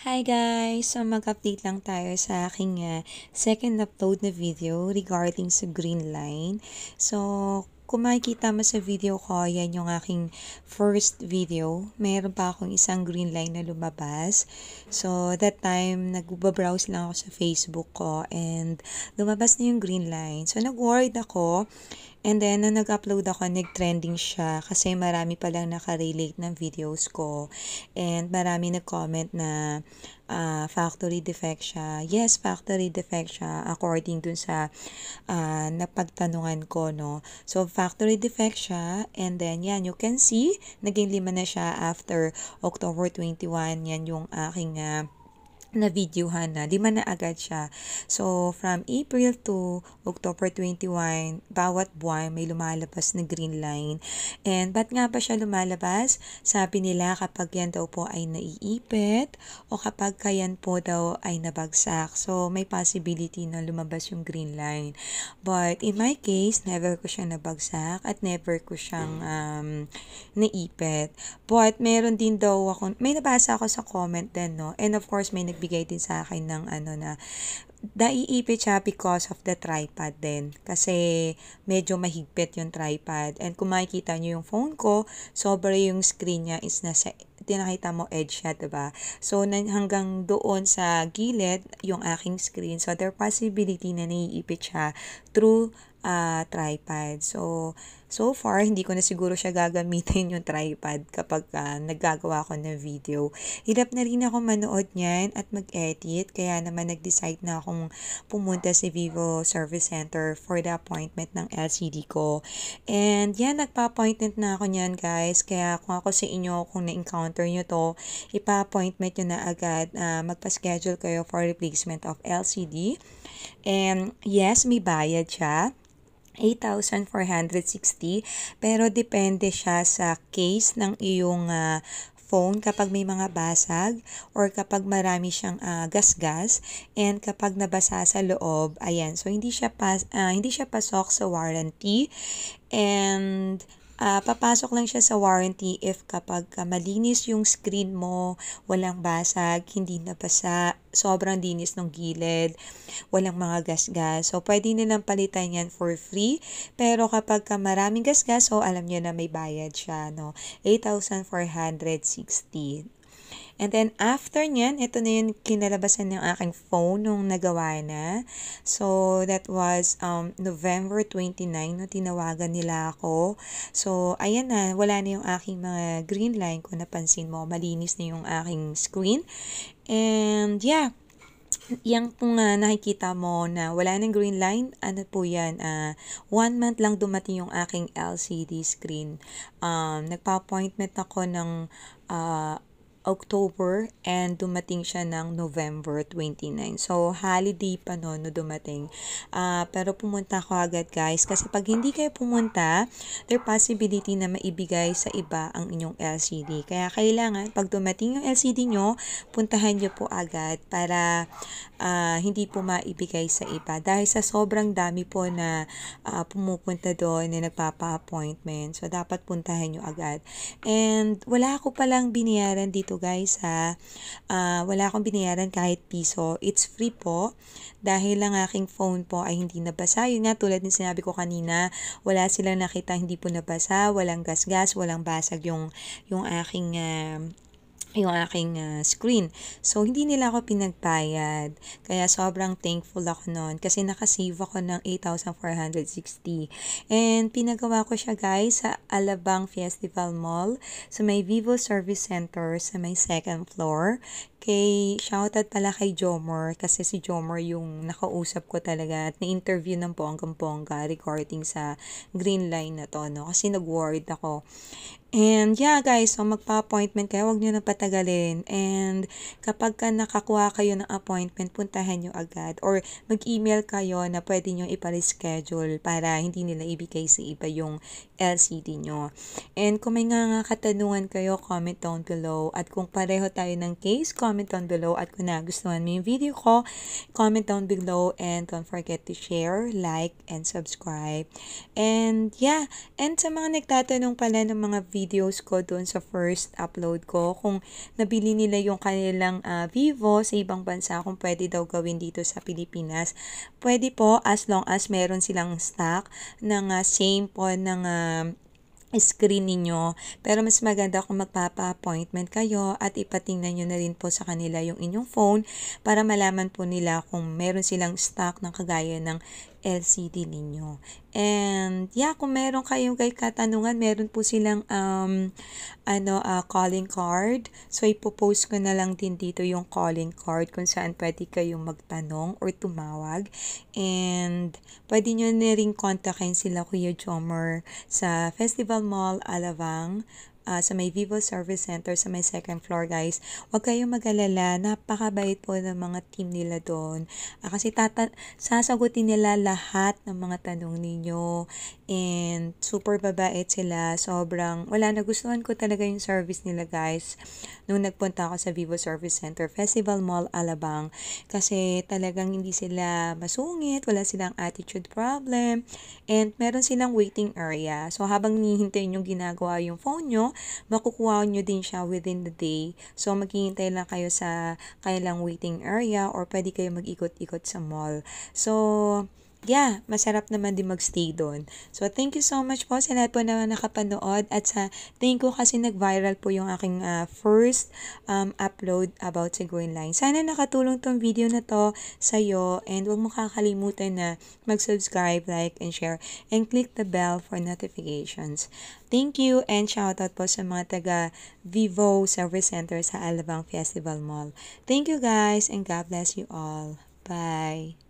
Hi guys! So mag-update lang tayo sa aking uh, second upload na video regarding sa green line. So kung makikita mo sa video ko, yan yung aking first video. Meron pa akong isang green line na lumabas. So that time, nagbabrowse lang ako sa Facebook ko and lumabas na yung green line. So nag-worried ako And then, nung nag-upload ako, nag-trending siya kasi marami palang nakarelate ng videos ko. And marami nag-comment na uh, factory defect siya. Yes, factory defect siya according dun sa uh, napagtanungan ko, no? So, factory defect siya. And then, yan, you can see, naging lima na siya after October 21. Yan yung aking uh, na-videohan na, di man na agad siya. So, from April to October 21, bawat buwan may lumalabas na green line. And, ba't nga ba siya lumalabas? Sabi nila kapag yan daw po ay naiipit o kapag kayan po daw ay nabagsak. So, may possibility na lumabas yung green line. But, in my case, never ko siyang nabagsak at never ko siyang um, naipit. But, meron din daw ako, may nabasa ako sa comment din, no? And of course, may nag nagbigay din sa akin ng ano na naiipit siya because of the tripod din. Kasi medyo mahigpit yung tripod. And kung makikita nyo yung phone ko, sobra yung screen niya is nasa tinakita mo edge siya, ba diba? So, hanggang doon sa gilid, yung aking screen. So, there possibility na naiipit siya through uh, tripod. So, so far, hindi ko na siguro siya gagamitin yung tripod kapag uh, naggagawa ako ng video. Hirap na rin ako manood niyan at mag-edit. Kaya naman nag-decide na akong pumunta sa Vivo Service Center for the appointment ng LCD ko. And yan, nagpa-appointment na ako niyan guys. Kaya kung ako sa inyo, kung na-encounter nyo to, ipa-appointment nyo na agad. Uh, magpa-schedule kayo for replacement of LCD. And yes, may bayad siya. 8,460 pero depende siya sa case ng iyong uh, phone kapag may mga basag or kapag marami siyang uh, gasgas and kapag nabasa sa loob ayan so hindi siya pas uh, hindi siya pasok sa warranty and uh, papasok lang siya sa warranty if kapag uh, malinis yung screen mo, walang basag, hindi nabasa, sobrang dinis ng gilid, walang mga gasgas. So, pwede nilang palitan yan for free. Pero kapag ka ah, maraming gasgas, so alam nyo na may bayad siya, no? 8,460. And then, after niyan, ito na yung kinalabasan ng aking phone nung nagawa na. So, that was um, November 29 no, tinawagan nila ako. So, ayan na, wala na yung aking mga green line. Kung napansin mo, malinis na yung aking screen. And, yeah, yung po nga nakikita mo na wala ng green line, ano po yan, uh, one month lang dumating yung aking LCD screen. Um, nagpa-appointment ako ng uh, October and dumating siya ng November 29. So, holiday pa noon no dumating. Uh, pero pumunta ako agad guys kasi pag hindi kayo pumunta, there possibility na maibigay sa iba ang inyong LCD. Kaya kailangan pag dumating yung LCD nyo, puntahan nyo po agad para uh, hindi po maibigay sa iba. Dahil sa sobrang dami po na uh, pumupunta doon na nagpapa-appointment. So, dapat puntahan nyo agad. And wala ako palang biniyaran dito guys ha. Uh, wala akong binayaran kahit piso. It's free po dahil ang aking phone po ay hindi nabasa. Yun nga tulad ng sinabi ko kanina, wala silang nakita hindi po nabasa, walang gasgas, walang basag yung, yung aking uh, yung aking uh, screen. So, hindi nila ako pinagbayad. Kaya sobrang thankful ako noon kasi nakasave ako ng 8,460. And pinagawa ko siya guys sa Alabang Festival Mall sa so, may Vivo Service Center sa may second floor. Kay, shoutout pala kay Jomer kasi si Jomer yung nakausap ko talaga at na-interview ng Ponggang Pongga regarding sa green line na to. No? Kasi nag-worried ako. And yeah guys, so magpa-appointment kayo, wag nyo na patagalin. And kapag ka nakakuha kayo ng appointment, puntahan nyo agad. Or mag-email kayo na pwede nyo ipali-schedule para hindi nila ibigay sa iba yung LCD nyo. And kung may nga, nga katanungan kayo, comment down below. At kung pareho tayo ng case, comment down below. At kung nagustuhan mo yung video ko, comment down below. And don't forget to share, like, and subscribe. And yeah, and sa mga nagtatanong pala ng mga video, videos ko doon sa first upload ko. Kung nabili nila yung kanilang uh, Vivo sa ibang bansa, kung pwede daw gawin dito sa Pilipinas. Pwede po as long as meron silang stock ng uh, same po ng uh, screen ninyo. Pero mas maganda kung magpapa-appointment kayo at ipatingnan nyo na rin po sa kanila yung inyong phone para malaman po nila kung meron silang stock ng kagaya ng LCD ninyo. And yeah, kung meron kayong kay katanungan, meron po silang um, ano, uh, calling card. So ipopost ko na lang din dito yung calling card kung saan pwede kayong magtanong or tumawag. And pwede nyo na rin kontakin sila Kuya Jomer sa Festival Mall Alabang uh, sa may Vivo Service Center sa may second floor guys. Huwag kayong mag-alala, napakabait po ng mga team nila doon. Uh, kasi tata- sasagutin nila lahat ng mga tanong ninyo and super babait sila. Sobrang, wala, nagustuhan ko talaga yung service nila guys nung nagpunta ako sa Vivo Service Center Festival Mall Alabang kasi talagang hindi sila masungit, wala silang attitude problem and meron silang waiting area. So habang hinihintay yung ginagawa yung phone nyo, Makukuha nyo din siya within the day. So, maghihintay lang kayo sa kailang waiting area or pwede kayo mag-ikot-ikot sa mall. So, yeah, masarap naman din magstay doon. So, thank you so much po sa lahat po na nakapanood at sa tingin ko kasi nag-viral po yung aking uh, first um, upload about sa Green Line. Sana nakatulong tong video na to sa'yo and huwag mo kakalimutan na mag-subscribe, like, and share and click the bell for notifications. Thank you and shoutout po sa mga taga Vivo Service Center sa Alabang Festival Mall. Thank you guys and God bless you all. Bye!